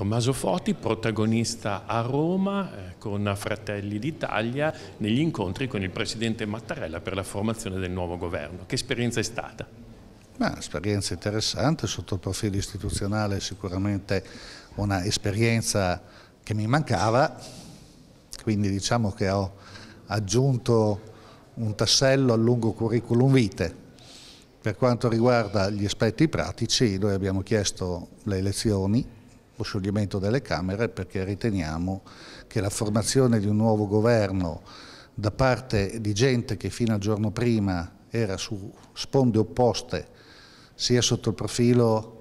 Tommaso Foti, protagonista a Roma eh, con Fratelli d'Italia negli incontri con il Presidente Mattarella per la formazione del nuovo governo. Che esperienza è stata? Un'esperienza interessante, sotto il profilo istituzionale sicuramente un'esperienza che mi mancava, quindi diciamo che ho aggiunto un tassello al lungo curriculum vitae. Per quanto riguarda gli aspetti pratici, noi abbiamo chiesto le elezioni lo scioglimento delle Camere perché riteniamo che la formazione di un nuovo governo da parte di gente che fino al giorno prima era su sponde opposte sia sotto il profilo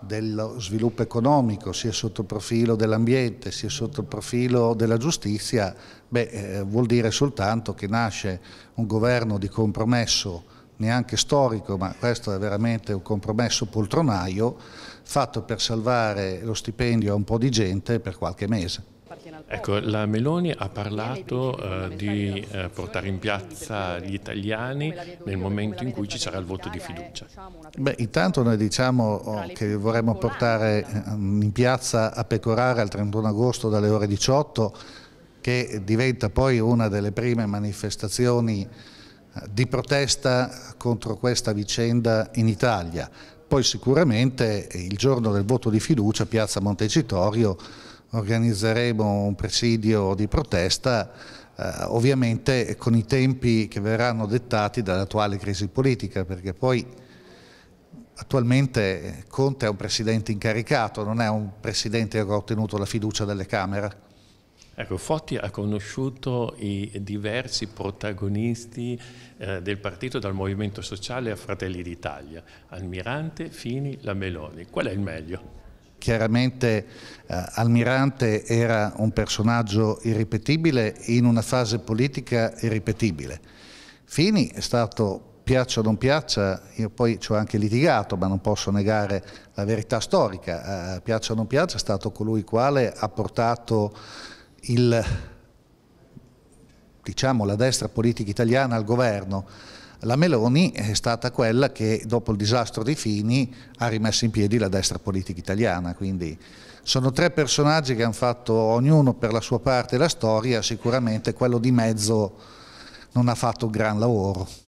dello sviluppo economico, sia sotto il profilo dell'ambiente, sia sotto il profilo della giustizia, beh, eh, vuol dire soltanto che nasce un governo di compromesso neanche storico, ma questo è veramente un compromesso poltronaio fatto per salvare lo stipendio a un po' di gente per qualche mese. Ecco, la Meloni ha parlato eh, di eh, portare in piazza gli italiani nel momento in cui ci sarà il voto di fiducia. Beh, intanto noi diciamo oh, che vorremmo portare eh, in piazza a pecorare al 31 agosto dalle ore 18, che diventa poi una delle prime manifestazioni di protesta contro questa vicenda in Italia. Poi sicuramente il giorno del voto di fiducia a Piazza Montecitorio organizzeremo un presidio di protesta eh, ovviamente con i tempi che verranno dettati dall'attuale crisi politica perché poi attualmente Conte è un presidente incaricato, non è un presidente che ha ottenuto la fiducia delle Camere. Ecco, Fotti ha conosciuto i diversi protagonisti eh, del partito dal Movimento Sociale a Fratelli d'Italia, Almirante, Fini, la Meloni. Qual è il meglio? Chiaramente eh, Almirante era un personaggio irripetibile in una fase politica irripetibile. Fini è stato piaccia o non piaccia, io poi ci ho anche litigato, ma non posso negare la verità storica, eh, piaccia o non piaccia è stato colui quale ha portato il, diciamo, la destra politica italiana al governo, la Meloni è stata quella che dopo il disastro di Fini ha rimesso in piedi la destra politica italiana, quindi sono tre personaggi che hanno fatto ognuno per la sua parte la storia, sicuramente quello di mezzo non ha fatto un gran lavoro.